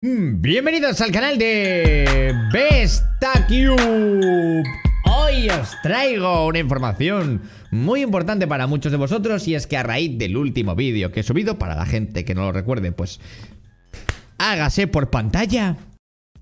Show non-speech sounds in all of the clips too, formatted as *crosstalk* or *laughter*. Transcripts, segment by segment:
Mm, bienvenidos al canal de BestaCube Hoy os traigo una información muy importante para muchos de vosotros Y es que a raíz del último vídeo que he subido Para la gente que no lo recuerde, pues... Hágase por pantalla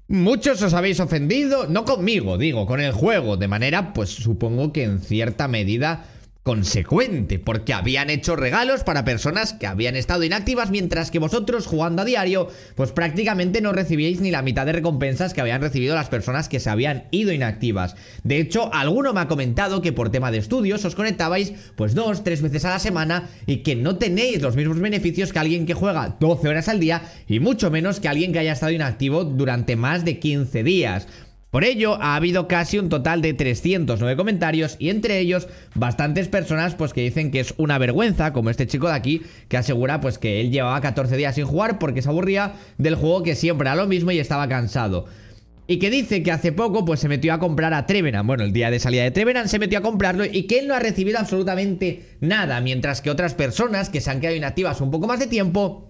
Muchos os habéis ofendido, no conmigo, digo, con el juego De manera, pues supongo que en cierta medida consecuente, porque habían hecho regalos para personas que habían estado inactivas, mientras que vosotros jugando a diario, pues prácticamente no recibíais ni la mitad de recompensas que habían recibido las personas que se habían ido inactivas. De hecho, alguno me ha comentado que por tema de estudios os conectabais pues dos, tres veces a la semana y que no tenéis los mismos beneficios que alguien que juega 12 horas al día y mucho menos que alguien que haya estado inactivo durante más de 15 días. Por ello, ha habido casi un total de 309 comentarios y entre ellos bastantes personas pues que dicen que es una vergüenza, como este chico de aquí, que asegura pues que él llevaba 14 días sin jugar porque se aburría del juego que siempre era lo mismo y estaba cansado. Y que dice que hace poco pues se metió a comprar a Trevenant. Bueno, el día de salida de Trevenant se metió a comprarlo y que él no ha recibido absolutamente nada. Mientras que otras personas que se han quedado inactivas un poco más de tiempo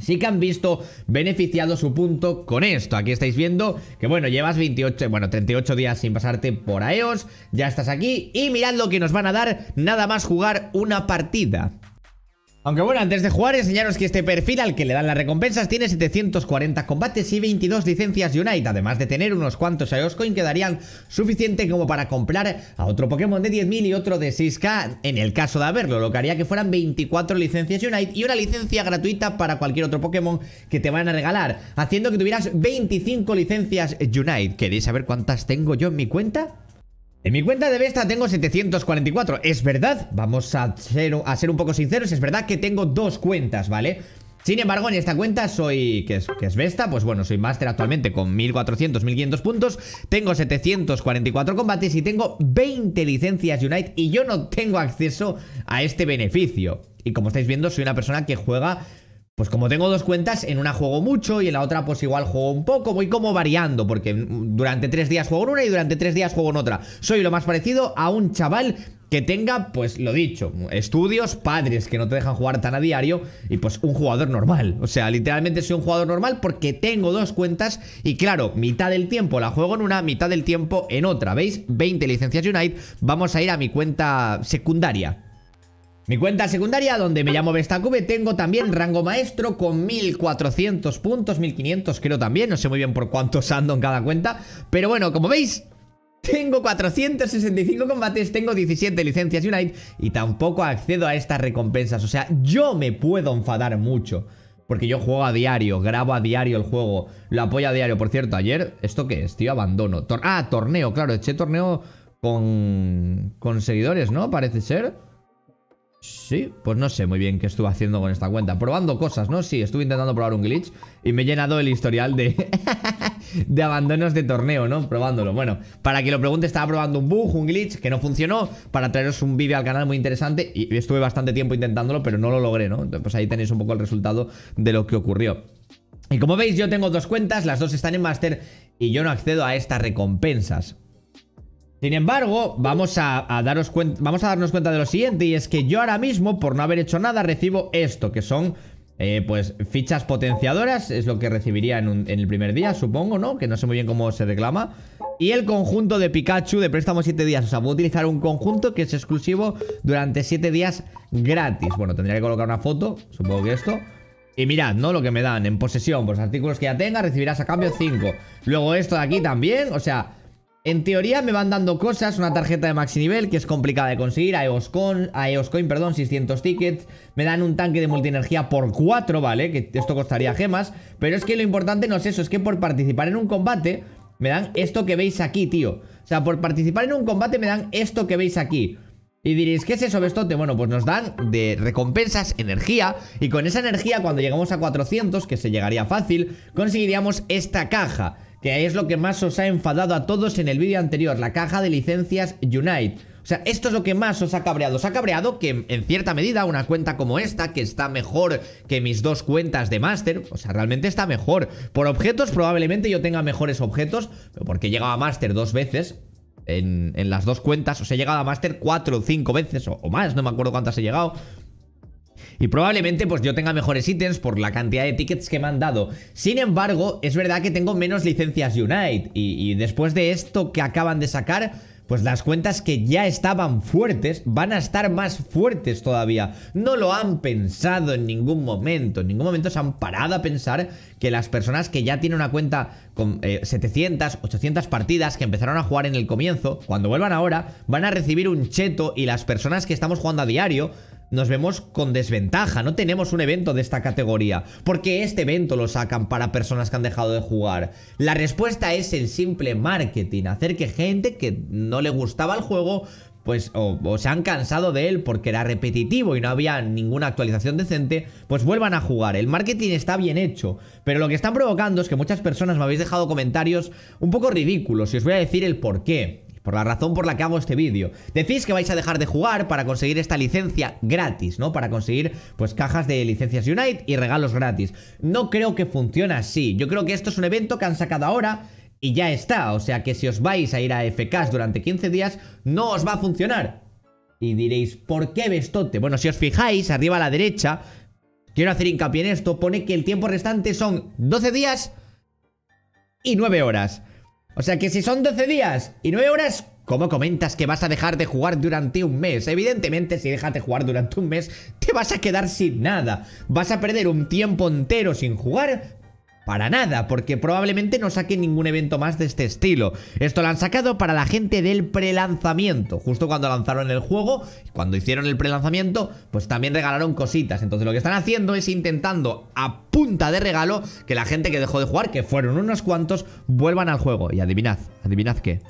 sí que han visto beneficiado su punto con esto. Aquí estáis viendo que, bueno, llevas 28, bueno, 38 días sin pasarte por AEOS, ya estás aquí y mirad lo que nos van a dar nada más jugar una partida. Aunque bueno, antes de jugar enseñaros que este perfil al que le dan las recompensas tiene 740 combates y 22 licencias Unite, además de tener unos cuantos a e Coin que darían suficiente como para comprar a otro Pokémon de 10.000 y otro de 6K en el caso de haberlo, lo que haría que fueran 24 licencias Unite y una licencia gratuita para cualquier otro Pokémon que te van a regalar, haciendo que tuvieras 25 licencias Unite. ¿Queréis saber cuántas tengo yo en mi cuenta? En mi cuenta de Vesta tengo 744, es verdad, vamos a ser, un poco sinceros, es verdad que tengo dos cuentas, ¿vale? Sin embargo, en esta cuenta soy, que es, que es Vesta, pues bueno, soy máster actualmente con 1400, 1500 puntos, tengo 744 combates y tengo 20 licencias Unite y yo no tengo acceso a este beneficio. Y como estáis viendo, soy una persona que juega pues como tengo dos cuentas, en una juego mucho y en la otra pues igual juego un poco, voy como variando, porque durante tres días juego en una y durante tres días juego en otra. Soy lo más parecido a un chaval que tenga, pues lo dicho, estudios, padres que no te dejan jugar tan a diario y pues un jugador normal. O sea, literalmente soy un jugador normal porque tengo dos cuentas y claro, mitad del tiempo la juego en una, mitad del tiempo en otra. ¿Veis? 20 licencias Unite, vamos a ir a mi cuenta secundaria. Mi cuenta secundaria, donde me llamo Bestacube, tengo también rango maestro con 1400 puntos, 1500 creo también, no sé muy bien por cuántos ando en cada cuenta, pero bueno, como veis, tengo 465 combates, tengo 17 licencias Unite y tampoco accedo a estas recompensas, o sea, yo me puedo enfadar mucho. Porque yo juego a diario, grabo a diario el juego, lo apoyo a diario. Por cierto, ayer, ¿esto qué es, tío? Abandono. ah, torneo, claro, eché torneo con, con seguidores, ¿no? Parece ser. Sí, pues no sé muy bien qué estuve haciendo con esta cuenta. Probando cosas, ¿no? Sí, estuve intentando probar un glitch y me he llenado el historial de, *laughs* de abandonos de torneo, ¿no? Probándolo. Bueno, para que lo pregunte, estaba probando un bug, un glitch que no funcionó para traeros un vídeo al canal muy interesante y estuve bastante tiempo intentándolo, pero no lo logré, ¿no? Pues ahí tenéis un poco el resultado de lo que ocurrió. Y como veis, yo tengo dos cuentas, las dos están en Master y yo no accedo a estas recompensas. Sin embargo, vamos a, darnos cuenta de lo siguiente y es que yo ahora mismo, por no haber hecho nada, recibo esto, que son eh, pues fichas potenciadoras, es lo que recibiría en, el primer día, supongo, ¿no? Que no sé muy bien cómo se reclama. Y el conjunto de Pikachu de préstamo 7 días. O sea, puedo utilizar un conjunto que es exclusivo durante 7 días gratis. Bueno, tendría que colocar una foto, supongo que esto. Y mirad, ¿no? Lo que me dan en posesión, pues artículos que ya tenga, recibirás a cambio 5. Luego esto de aquí también, o sea, en teoría me van dando cosas, una tarjeta de maxi nivel que es complicada de conseguir, a Eoscoin, a Eoscoin, perdón, 600 tickets, me dan un tanque de multienergía por 4, ¿vale? Que esto costaría gemas, pero es que lo importante no es eso, es que por participar en un combate me dan esto que veis aquí, tío. O sea, por participar en un combate me dan esto que veis aquí. Y diréis, ¿qué es eso, Bestote? Bueno, pues nos dan de recompensas energía y con esa energía cuando llegamos a 400, que se llegaría fácil, conseguiríamos esta caja que es lo que más os ha enfadado a todos en el vídeo anterior, la caja de licencias Unite. O sea, esto es lo que más os ha cabreado. Os ha cabreado que, en cierta medida, una cuenta como esta, que está mejor que mis dos cuentas de Master... o sea, realmente está mejor. Por objetos, probablemente yo tenga mejores objetos, porque he llegado a Master dos veces, en, las dos cuentas. O sea, he llegado a Master cuatro o cinco veces o, más, no me acuerdo cuántas he llegado. Y probablemente pues yo tenga mejores ítems por la cantidad de tickets que me han dado. Sin embargo, es verdad que tengo menos licencias Unite. Y, después de esto que acaban de sacar, pues las cuentas que ya estaban fuertes van a estar más fuertes todavía. No lo han pensado en ningún momento. En ningún momento se han parado a pensar que las personas que ya tienen una cuenta con 700, eh, 800 partidas que empezaron a jugar en el comienzo, cuando vuelvan ahora, van a recibir un cheto y las personas que estamos jugando a diario nos vemos con desventaja. No tenemos un evento de esta categoría. porque este evento lo sacan para personas que han dejado de jugar? La respuesta es el simple marketing. Hacer que gente que no le gustaba el juego pues o, se han cansado de él porque era repetitivo y no había ninguna actualización decente, pues vuelvan a jugar. El marketing está bien hecho, pero lo que están provocando es que muchas personas me habéis dejado comentarios un poco ridículos y os voy a decir el por qué por la razón por la que hago este vídeo. Decís que vais a dejar de jugar para conseguir esta licencia gratis, ¿no? Para conseguir, pues, cajas de licencias Unite y regalos gratis. No creo que funcione así. Yo creo que esto es un evento que han sacado ahora y ya está. O sea que si os vais a ir a FKs durante 15 días, no os va a funcionar. Y diréis, ¿por qué bestote? Bueno, si os fijáis, arriba a la derecha, quiero hacer hincapié en esto, pone que el tiempo restante son 12 días y 9 horas. O sea que si son 12 días y 9 horas, ¿cómo comentas que vas a dejar de jugar durante un mes? Evidentemente, si dejas de jugar durante un mes, te vas a quedar sin nada. Vas a perder un tiempo entero sin jugar para nada, porque probablemente no saquen ningún evento más de este estilo. Esto lo han sacado para la gente del prelanzamiento. Justo cuando lanzaron el juego, cuando hicieron el prelanzamiento, pues también regalaron cositas. Entonces lo que están haciendo es intentando a punta de regalo que la gente que dejó de jugar, que fueron unos cuantos, vuelvan al juego. Y adivinad, adivinad qué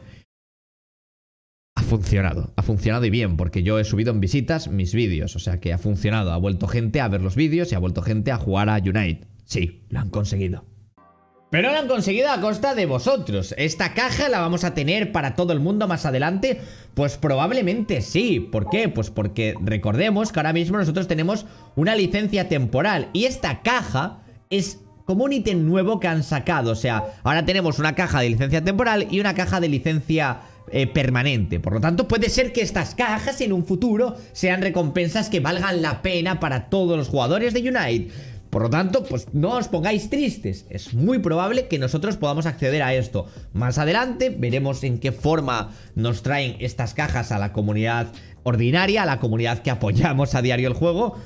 ha funcionado. Ha funcionado y bien, porque yo he subido en visitas mis vídeos. O sea que ha funcionado. Ha vuelto gente a ver los vídeos y ha vuelto gente a jugar a Unite. Sí, lo han conseguido. Pero lo han conseguido a costa de vosotros. ¿Esta caja la vamos a tener para todo el mundo más adelante? Pues probablemente sí. ¿Por qué? Pues porque recordemos que ahora mismo nosotros tenemos una licencia temporal. Y esta caja es como un ítem nuevo que han sacado. O sea, ahora tenemos una caja de licencia temporal y una caja de licencia eh, permanente. Por lo tanto, puede ser que estas cajas en un futuro sean recompensas que valgan la pena para todos los jugadores de Unite. Por lo tanto, pues no os pongáis tristes. Es muy probable que nosotros podamos acceder a esto. Más adelante veremos en qué forma nos traen estas cajas a la comunidad ordinaria, a la comunidad que apoyamos a diario el juego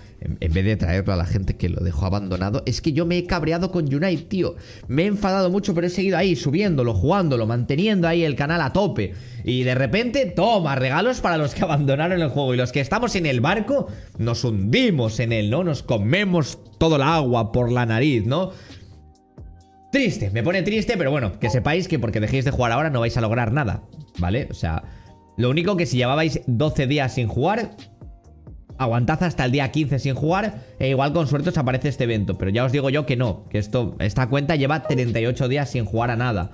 en, vez de traerlo a la gente que lo dejó abandonado, es que yo me he cabreado con Unite, tío. Me he enfadado mucho, pero he seguido ahí, subiéndolo, jugándolo, manteniendo ahí el canal a tope. Y de repente, toma, regalos para los que *laughs* abandonaron el juego. Y los que estamos en el barco, nos hundimos en él, ¿no? Nos comemos todo el agua por la nariz, ¿no? Triste, me pone triste, pero bueno, que sepáis que porque dejéis de jugar ahora no vais a lograr nada, ¿vale? O sea, lo único que si llevabais 12 días sin jugar, aguantad hasta el día 15 sin jugar e igual con suerte aparece este evento. Pero ya os digo yo que no, que esto, esta cuenta lleva 38 días sin jugar a nada.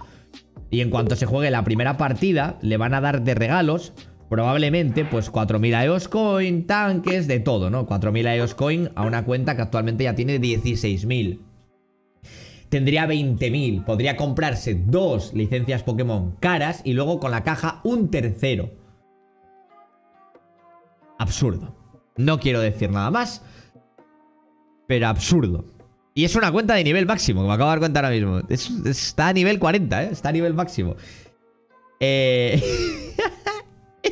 Y en cuanto se juegue la primera partida, le van a dar de regalos, probablemente, pues 4.000 EOS Coin, tanques, de todo, ¿no? 4.000 EOS Coin a una cuenta que actualmente ya tiene 16.000. Tendría 20.000, podría comprarse dos licencias Pokémon caras y luego con la caja un tercero. Absurdo. No quiero decir nada más. Pero absurdo. Y es una cuenta de nivel máximo, que me acabo de dar cuenta ahora mismo. está a nivel 40, ¿eh? Está a nivel máximo. Eh... *laughs*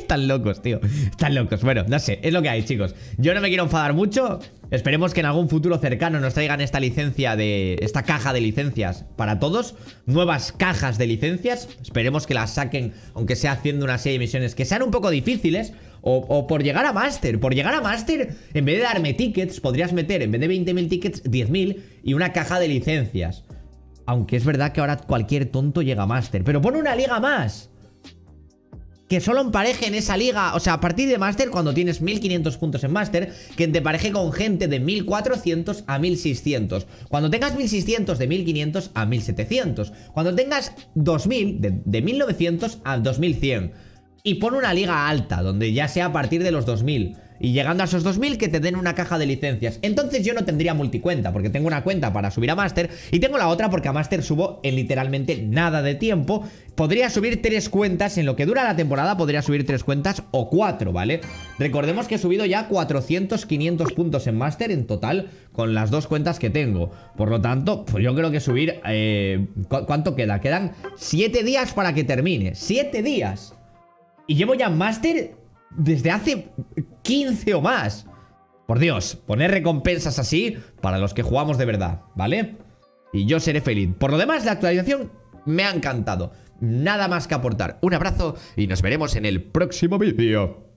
Están locos, tío. Están locos. Bueno, no sé, es lo que hay, chicos. Yo no me quiero enfadar mucho. Esperemos que en algún futuro cercano nos traigan esta licencia de... Esta caja de licencias para todos. Nuevas cajas de licencias. Esperemos que las saquen, aunque sea haciendo una serie de misiones que sean un poco difíciles. O, por llegar a Master, Por llegar a Master en vez de darme tickets, podrías meter, en vez de 20.000 tickets, 10.000 y una caja de licencias. Aunque es verdad que ahora cualquier tonto llega a Master Pero pone una liga más que solo empareje en esa liga, o sea, a partir de Master, cuando tienes 1500 puntos en Master, que te pareje con gente de 1400 a 1600. Cuando tengas 1600, de 1500 a 1700. Cuando tengas 2000, de, 1900 a 2100. Y pon una liga alta, donde ya sea a partir de los 2000. Y llegando a esos 2000 que te den una caja de licencias. Entonces yo no tendría multicuenta, porque tengo una cuenta para subir a Master y tengo la otra porque a Master subo en literalmente nada de tiempo. Podría subir tres cuentas, en lo que dura la temporada podría subir tres cuentas o cuatro, ¿vale? Recordemos que he subido ya 400, 500 puntos en Master en total con las dos cuentas que tengo. Por lo tanto, pues yo creo que subir... Eh, ¿Cuánto queda? Quedan 7 días para que termine. ¡7 días! Y llevo ya Master desde hace 15 o más. Por Dios, poner recompensas así para los que jugamos de verdad, ¿vale? Y yo seré feliz. Por lo demás, la actualización me ha encantado. Nada más que aportar. Un abrazo y nos veremos en el próximo vídeo.